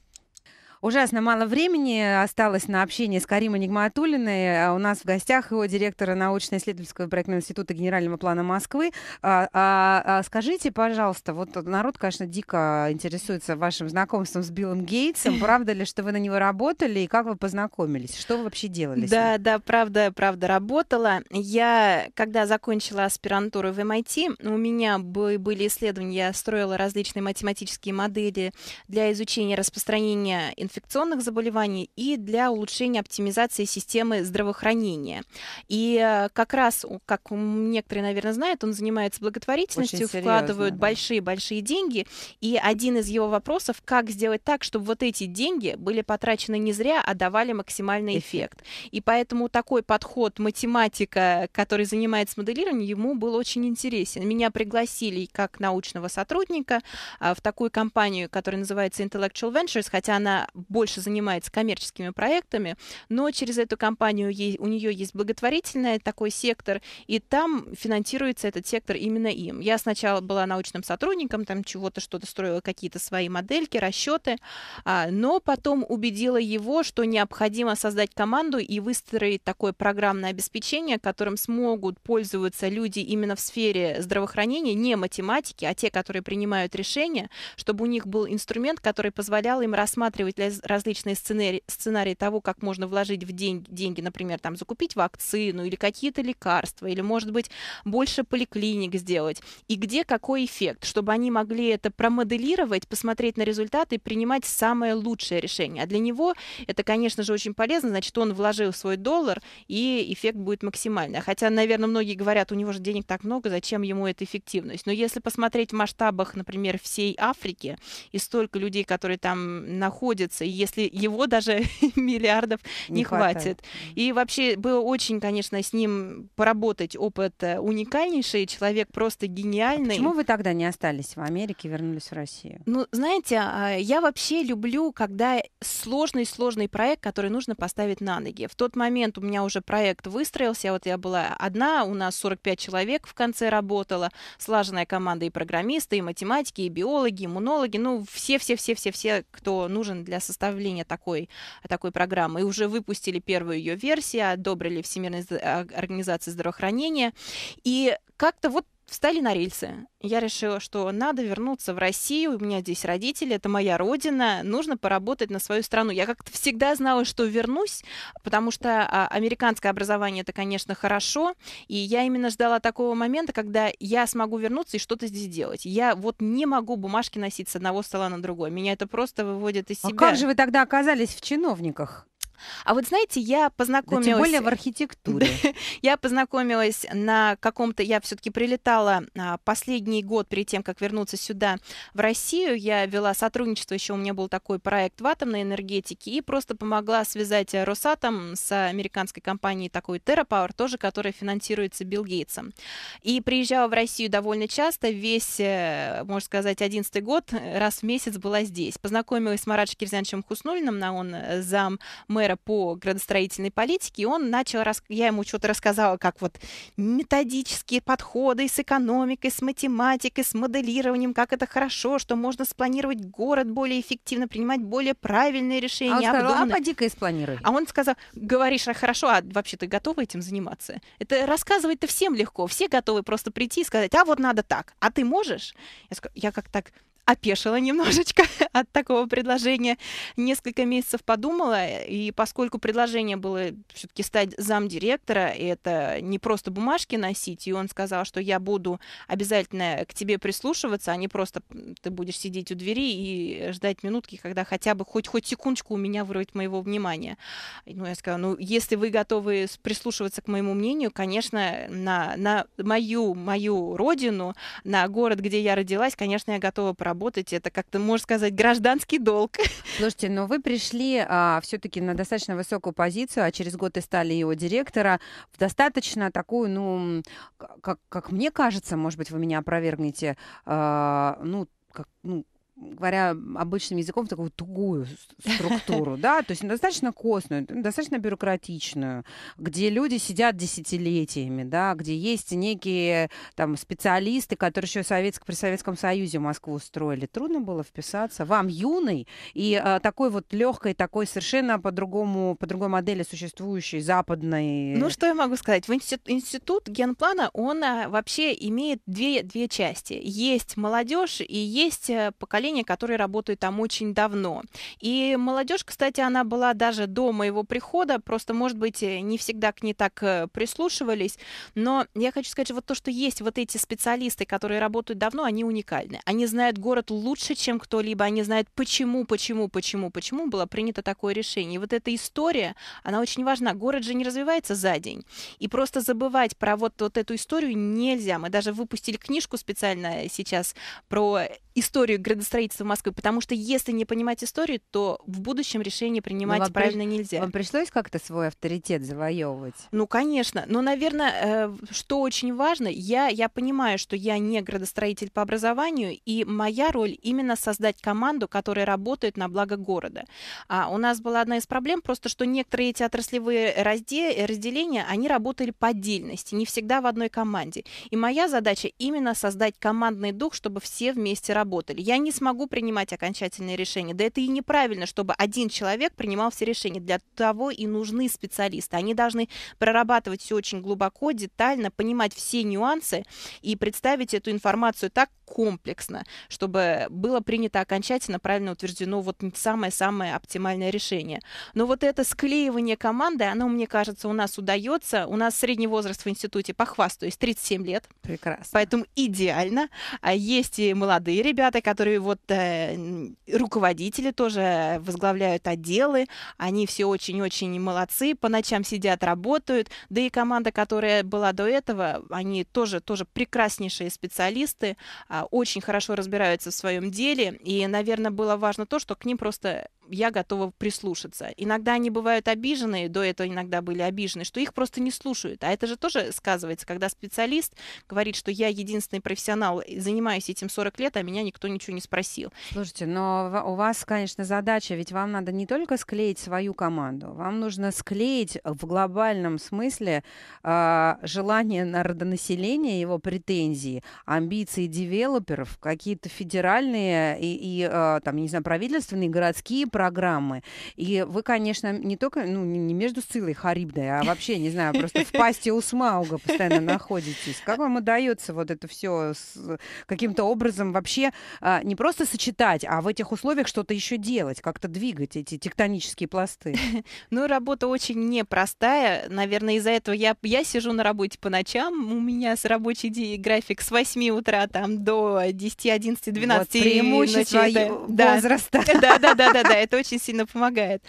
Speaker 1: Ужасно мало времени осталось на общение с Каримой Нигматулиной. А, у нас в гостях его директора научно-исследовательского проектного института генерального плана Москвы. А, а, а скажите, пожалуйста, вот народ, конечно, дико интересуется вашим знакомством с Биллом
Speaker 2: Гейтсом. Правда ли, что вы на него работали и как вы познакомились? Что вы вообще делали? Да, да, правда, правда, работала. Я, когда закончила аспирантуру в MIT, у меня были исследования, я строила различные математические модели для изучения распространения инфекции инфекционных заболеваний и для улучшения оптимизации системы здравоохранения. И э, как раз, как некоторые, наверное, знают, он занимается благотворительностью, вкладывают большие-большие деньги. И один из его вопросов, как сделать так, чтобы вот эти деньги были потрачены не зря, а давали максимальный эффект. И поэтому такой подход математика, который занимается моделированием, ему был очень интересен. Меня пригласили как научного сотрудника а, в такую компанию, которая называется Intellectual Ventures, хотя она больше занимается коммерческими проектами, но через эту компанию ей, у нее есть благотворительный такой сектор, и там финансируется этот сектор именно им. Я сначала была научным сотрудником, там чего-то что-то строила, какие-то свои модельки, расчеты, а, но потом убедила его, что необходимо создать команду и выстроить такое программное обеспечение, которым смогут пользоваться люди именно в сфере здравоохранения, не математики, а те, которые принимают решения, чтобы у них был инструмент, который позволял им рассматривать для различные сценарии, сценарии того, как можно вложить в день, деньги, например, там закупить вакцину или какие-то лекарства, или, может быть, больше поликлиник сделать, и где какой эффект, чтобы они могли это промоделировать, посмотреть на результаты и принимать самое лучшее решение. А для него это, конечно же, очень полезно, значит, он вложил свой доллар, и эффект будет максимальный. А хотя, наверное, многие говорят, у него же денег так много, зачем ему эта эффективность? Но если посмотреть в масштабах, например, всей Африки и столько людей, которые там находятся, справиться, если его даже миллиардов не, не хватит. хватает. И вообще было очень, конечно, с ним поработать. Опыт э, уникальнейший, человек просто а гениальный. А почему вы тогда не остались в Америке, вернулись в Россию? Ну, знаете, а, я вообще люблю, когда сложный-сложный проект, который нужно поставить на ноги. В тот момент у меня уже проект выстроился, вот я была одна, у нас 45 человек в конце работала, слаженная команда и программисты, и математики, и биологи, и иммунологи, ну, все-все-все-все-все, кто нужен для составления такой, такой программы. И уже выпустили первую ее версию, одобрили Всемирной а, организации здравоохранения. И как-то вот встали на рельсы. Я решила, что надо вернуться в Россию, у меня здесь родители, это моя родина, нужно поработать на свою страну. Я как-то всегда знала, что вернусь, потому что а, американское образование это, конечно, хорошо, и я именно ждала такого момента, когда я смогу вернуться и что-то здесь делать. Я вот не могу бумажки носить с одного стола на другой, меня это просто выводит из а себя. А как же вы
Speaker 1: тогда оказались в чиновниках?
Speaker 2: А вот знаете, я познакомилась... Да, тем более в архитектуре. я познакомилась на каком-то... Я все-таки прилетала а, последний год перед тем, как вернуться сюда, в Россию. Я вела сотрудничество, еще у меня был такой проект в атомной энергетике, и просто помогла связать Росатом с американской компанией такой TerraPower, тоже которая финансируется Билл Гейтсом. И приезжала в Россию довольно часто, весь, э, можно сказать, одиннадцатый год, э, раз в месяц была здесь. Познакомилась с Марат Кирзяновичем Хуснулиным, он э, зам мэра мэра по градостроительной политике, и он начал, я ему что-то рассказала, как вот методические подходы с экономикой, с математикой, с моделированием, как это хорошо, что можно спланировать город более эффективно, принимать более правильные решения. А он сказал, а поди-ка и спланируй. А он сказал, говоришь, а хорошо, а вообще ты готова этим заниматься? Это рассказывать-то всем легко, все готовы просто прийти и сказать, а вот надо так, а ты можешь? Я, я как так опешила немножечко от такого предложения. Несколько месяцев подумала, и поскольку предложение было все-таки стать замдиректора, и это не просто бумажки носить, и он сказал, что я буду обязательно к тебе прислушиваться, а не просто ты будешь сидеть у двери и ждать минутки, когда хотя бы хоть хоть секундочку у меня вырвать моего внимания. Ну, я сказала, ну, если вы готовы прислушиваться к моему мнению, конечно, на, на мою, мою родину, на город, где я родилась, конечно, я готова поработать работаете, это как-то, можно сказать, гражданский долг.
Speaker 1: Слушайте, но вы пришли а, все-таки на достаточно высокую позицию, а через год и стали его директора, в достаточно такую, ну, как, как мне кажется, может быть, вы меня опровергнете, а, ну, как, ну, говоря обычным языком, такую тугую структуру, да, то есть достаточно костную, достаточно бюрократичную, где люди сидят десятилетиями, да, где есть некие там специалисты, которые еще советск, при Советском Союзе Москву устроили, Трудно было вписаться. Вам юный и э, такой вот легкой, такой совершенно по-другому, по другой модели существующей западной. Ну
Speaker 2: что я могу сказать? В институт, институт генплана он э, вообще имеет две, две части. Есть молодежь и есть э, поколение поколение, которое работает там очень давно. И молодежь, кстати, она была даже до моего прихода, просто, может быть, э, не всегда к ней так э, прислушивались, но я хочу сказать, вот то, что есть вот эти специалисты, которые работают давно, они уникальны. Они знают город лучше, чем кто-либо, они знают, почему, почему, почему, почему было принято такое решение. И вот эта история, она очень важна. Город же не развивается за день. И просто забывать про вот, вот эту историю нельзя. Мы даже выпустили книжку специально э, сейчас про историю градостроительства Москвы, потому что если не понимать историю, то в будущем решение ну, принимать вам правильно приш...
Speaker 1: нельзя. Вам пришлось как-то свой авторитет завоевывать?
Speaker 2: Ну, конечно. Но, наверное, э, что очень важно, я, я понимаю, что я не градостроитель по образованию, и моя роль именно создать команду, которая работает на благо города. А у нас была одна из проблем, просто что некоторые эти отраслевые разде... разделения, они работали по отдельности, не всегда в одной команде. И моя задача именно создать командный дух, чтобы все вместе работали сработали. Я не смогу принимать окончательные решения. Да это и неправильно, чтобы один человек принимал все решения. Для того и нужны специалисты. Они должны прорабатывать все очень глубоко, детально, понимать все нюансы и представить эту информацию так комплексно, чтобы было принято окончательно, правильно утверждено вот самое-самое оптимальное решение. Но вот это склеивание команды, оно, мне кажется, у нас удается. У нас средний возраст в институте, похвастаюсь, 37 лет. Прекрасно. Поэтому идеально. А Есть и молодые ребята, ребята, которые вот э, руководители тоже возглавляют отделы, они все очень-очень молодцы, по ночам сидят, работают, да и команда, которая была до этого, они тоже, тоже прекраснейшие специалисты, э, очень хорошо разбираются в своем деле, и, наверное, было важно то, что к ним просто я готова прислушаться. Иногда они бывают обиженные, до этого иногда были обижены, что их просто не слушают. А это же тоже сказывается, когда специалист говорит, что я единственный профессионал, занимаюсь этим 40 лет, а меня никто ничего не спросил.
Speaker 1: Слушайте, но у вас, конечно, задача, ведь вам надо не только склеить свою команду, вам нужно склеить в глобальном смысле э, желание народонаселения, его претензии, амбиции девелоперов, какие-то федеральные и, и э, там, не знаю, правительственные, городские программы. И вы, конечно, не только, ну, не между Сцилой Харибной, а вообще, не знаю, просто в пасте у Смауга постоянно находитесь. Как вам удается вот это все каким-то образом вообще а, не просто сочетать, а в этих условиях что-то еще делать, как-то двигать эти тектонические пласты?
Speaker 2: Ну, работа очень непростая. Наверное, из-за этого я, я сижу на работе по ночам. У меня с рабочий день, график с 8 утра там до 10, 11, 12. Вот преимущество ночи, да, возраста. Да, да, да, да, да это очень сильно помогает.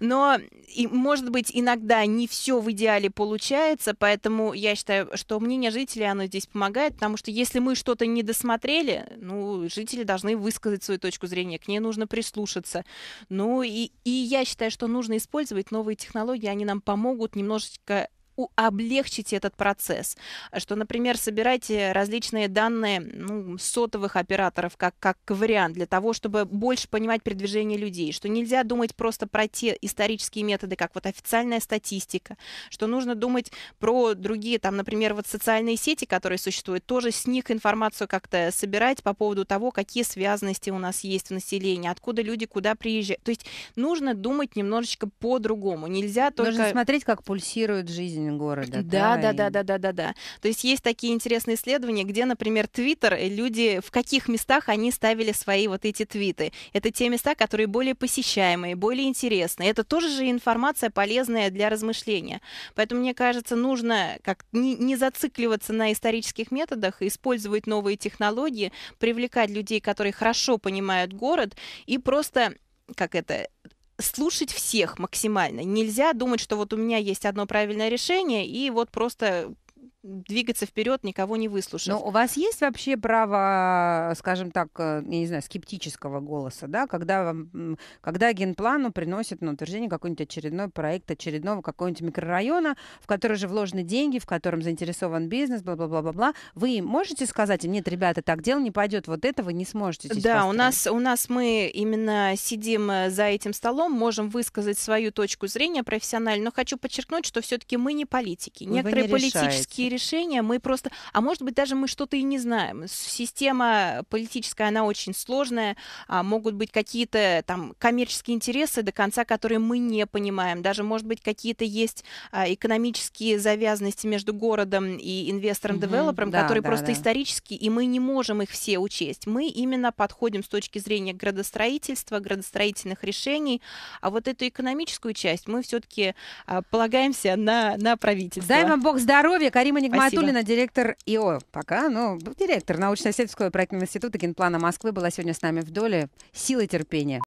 Speaker 2: Но, и, может быть, иногда не все в идеале получается, поэтому я считаю, что мнение жителей, оно здесь помогает, потому что если мы что-то не досмотрели, ну, жители должны высказать свою точку зрения, к ней нужно прислушаться. Ну, и, и я считаю, что нужно использовать новые технологии, они нам помогут немножечко у облегчить этот процесс, что, например, собирайте различные данные ну, сотовых операторов как, как вариант для того, чтобы больше понимать передвижение людей, что нельзя думать просто про те исторические методы, как вот официальная статистика, что нужно думать про другие, там, например, вот социальные сети, которые существуют, тоже с них информацию как-то собирать по поводу того, какие связанности у нас есть в населении, откуда люди куда приезжают. То есть нужно думать немножечко по-другому. Нельзя только... Нужно смотреть,
Speaker 1: как пульсирует жизнь жизнь города.
Speaker 2: Да, да, да, да, да, да, да, То есть есть такие интересные исследования, где, например, Твиттер, э, люди в каких местах они ставили свои вот эти твиты. Это те места, которые более посещаемые, более интересные. Это тоже же информация полезная для размышления. Поэтому мне кажется, нужно как не, не зацикливаться на исторических методах, использовать новые технологии, привлекать людей, которые хорошо понимают город, и просто как это слушать всех максимально. Нельзя думать, что вот у меня есть одно правильное решение, и вот просто двигаться вперед, никого не выслушав. Но у вас есть вообще право,
Speaker 1: скажем так, э, я не знаю, скептического голоса, да, когда, вам, когда генплану приносят на утверждение какой-нибудь очередной проект очередного какого-нибудь микрорайона, в который же вложены деньги, в котором заинтересован бизнес, бла-бла-бла-бла-бла, вы можете сказать нет, ребята, так дело не
Speaker 2: пойдет, вот этого не сможете здесь Да, построить. у нас, у нас мы именно сидим э, за этим столом, можем высказать свою точку зрения профессионально, но хочу подчеркнуть, что все-таки мы не политики. Некоторые не политические решаете решения, мы просто, а может быть даже мы что-то и не знаем. Система политическая, она очень сложная, а, могут быть какие-то там коммерческие интересы до конца, которые мы не понимаем. Даже, может быть, какие-то есть а, экономические завязанности между городом и инвестором-девелопером, mm-hmm, которые да, просто да. исторические, и мы не можем их все учесть. Мы именно подходим с точки зрения градостроительства, градостроительных решений, а вот эту экономическую часть мы все-таки а, полагаемся на, на правительство. Дай вам Бог здоровья, Карима Вероника Спасибо. Матулина,
Speaker 1: директор ИО пока, ну, директор научно-исследовательского проектного института Генплана Москвы была сегодня с нами в доле. Силы терпения.